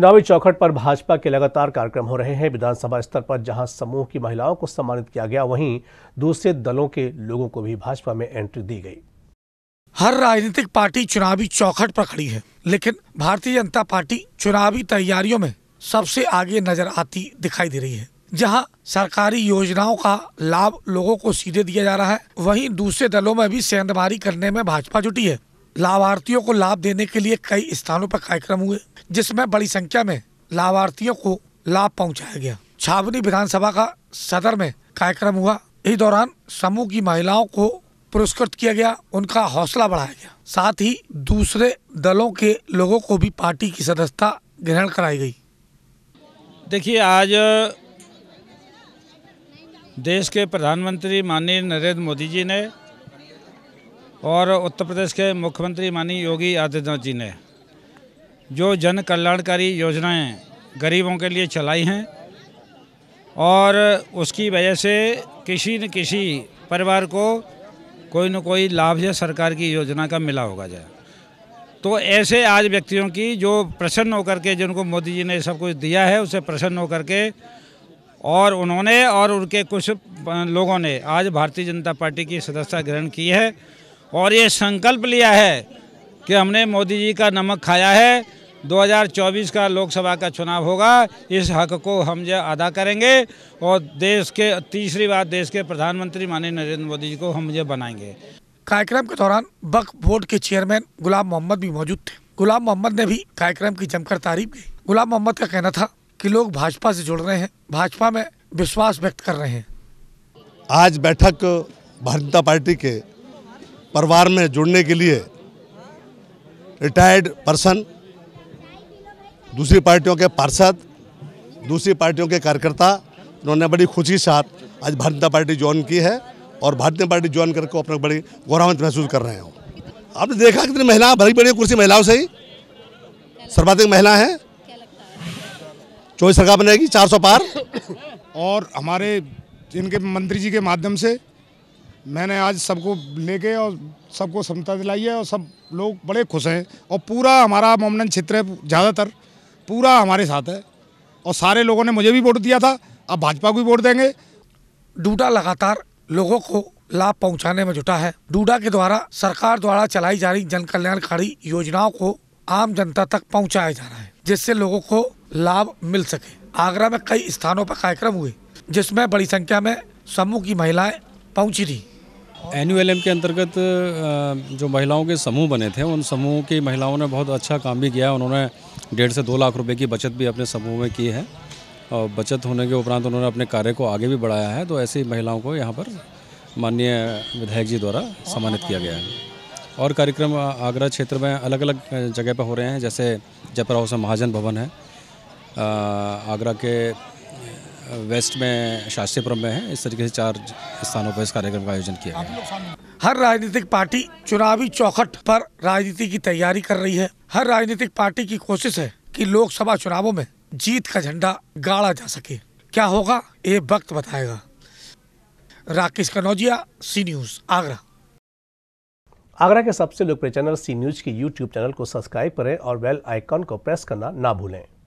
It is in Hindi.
चुनावी चौखट पर भाजपा के लगातार कार्यक्रम हो रहे हैं विधानसभा स्तर पर जहां समूह की महिलाओं को सम्मानित किया गया वहीं दूसरे दलों के लोगों को भी भाजपा में एंट्री दी गई हर राजनीतिक पार्टी चुनावी चौखट पर खड़ी है लेकिन भारतीय जनता पार्टी चुनावी तैयारियों में सबसे आगे नजर आती दिखाई दे रही है जहां सरकारी योजनाओं का लाभ लोगों को सीधे दिया जा रहा है वहीं दूसरे दलों में भी सेंधमारी करने में भाजपा जुटी है लाभार्थियों को लाभ देने के लिए कई स्थानों पर कार्यक्रम हुए जिसमें बड़ी संख्या में लाभार्थियों को लाभ पहुंचाया गया छावनी विधानसभा का सदर में कार्यक्रम हुआ इस दौरान समूह की महिलाओं को पुरस्कृत किया गया उनका हौसला बढ़ाया गया साथ ही दूसरे दलों के लोगों को भी पार्टी की सदस्यता ग्रहण कराई गई देखिए आज देश के प्रधानमंत्री माननीय नरेंद्र मोदी जी ने और उत्तर प्रदेश के मुख्यमंत्री माननीय योगी आदित्यनाथ जी ने जो जन कल्याणकारी योजनाएं गरीबों के लिए चलाई हैं और उसकी वजह से किसी न किसी परिवार को कोई न कोई लाभ या सरकार की योजना का मिला होगा जाए तो ऐसे आज व्यक्तियों की जो प्रसन्न होकर के जिनको मोदी जी ने सब कुछ दिया है उसे प्रसन्न होकर के और उन्होंने और उनके कुछ लोगों ने आज भारतीय जनता पार्टी की सदस्यता ग्रहण की है और ये संकल्प लिया है कि हमने मोदी जी का नमक खाया है 2024 का लोकसभा का चुनाव होगा इस हक को हम जो अदा करेंगे और देश के तीसरी बार देश के प्रधानमंत्री माननीय नरेंद्र मोदी जी को हम जो बनाएंगे कार्यक्रम के दौरान बक बोर्ड के चेयरमैन गुलाम मोहम्मद भी मौजूद थे गुलाम मोहम्मद ने भी कार्यक्रम की जमकर तारीफ की गुलाम मोहम्मद का कहना था कि लोग भाजपा से जुड़ रहे हैं भाजपा में विश्वास व्यक्त कर रहे हैं आज बैठक भारतीय जनता पार्टी के परिवार में जुड़ने के लिए रिटायर्ड पर्सन दूसरी पार्टियों के पार्षद दूसरी पार्टियों के कार्यकर्ता उन्होंने बड़ी खुशी के साथ आज भारतीय पार्टी ज्वाइन की है और भारतीय पार्टी ज्वाइन करके अपने बड़ी गौरवान्वित महसूस कर रहे हो आपने देखा कितनी महिला भरी बड़ी कुर्सी महिलाओं से ही सर्वाधिक महिला हैं चौबीस सरकार बनेगी सौ पार और हमारे इनके मंत्री जी के माध्यम से मैंने आज सबको लेके और सबको समता दिलाई है और सब लोग बड़े खुश हैं और पूरा हमारा मोमन क्षेत्र है ज़्यादातर पूरा हमारे साथ है और सारे लोगों ने मुझे भी वोट दिया था अब भाजपा को भी वोट देंगे डूडा लगातार लोगों को लाभ पहुंचाने में जुटा है डूडा के द्वारा सरकार द्वारा चलाई जा रही जन कल्याणकारी योजनाओं को आम जनता तक पहुंचाया जा रहा है जिससे लोगों को लाभ मिल सके आगरा में कई स्थानों पर कार्यक्रम हुए जिसमें बड़ी संख्या में समूह की महिलाएं पहुंची थी एन के अंतर्गत जो महिलाओं के समूह बने थे उन समूह की महिलाओं ने बहुत अच्छा काम भी किया है उन्होंने डेढ़ से दो लाख रुपए की बचत भी अपने समूह में की है और बचत होने के उपरांत उन्होंने अपने कार्य को आगे भी बढ़ाया है तो ऐसी महिलाओं को यहाँ पर माननीय विधायक जी द्वारा सम्मानित किया गया है और कार्यक्रम आगरा क्षेत्र में अलग अलग जगह पर हो रहे हैं जैसे जयपुरा से महाजन भवन है आगरा के वेस्ट में शास्त्रीपुरम में है इस तरीके से चार स्थानों पर इस कार्यक्रम का आयोजन किया गया हर राजनीतिक पार्टी चुनावी चौखट पर राजनीति की तैयारी कर रही है हर राजनीतिक पार्टी की कोशिश है कि लोकसभा चुनावों में जीत का झंडा गाड़ा जा सके क्या होगा ये वक्त बताएगा राकेश कनौजिया सी न्यूज आगरा आगरा के सबसे लोकप्रिय चैनल सी न्यूज के यूट्यूब चैनल को सब्सक्राइब करें और बेल आइकॉन को प्रेस करना ना भूलें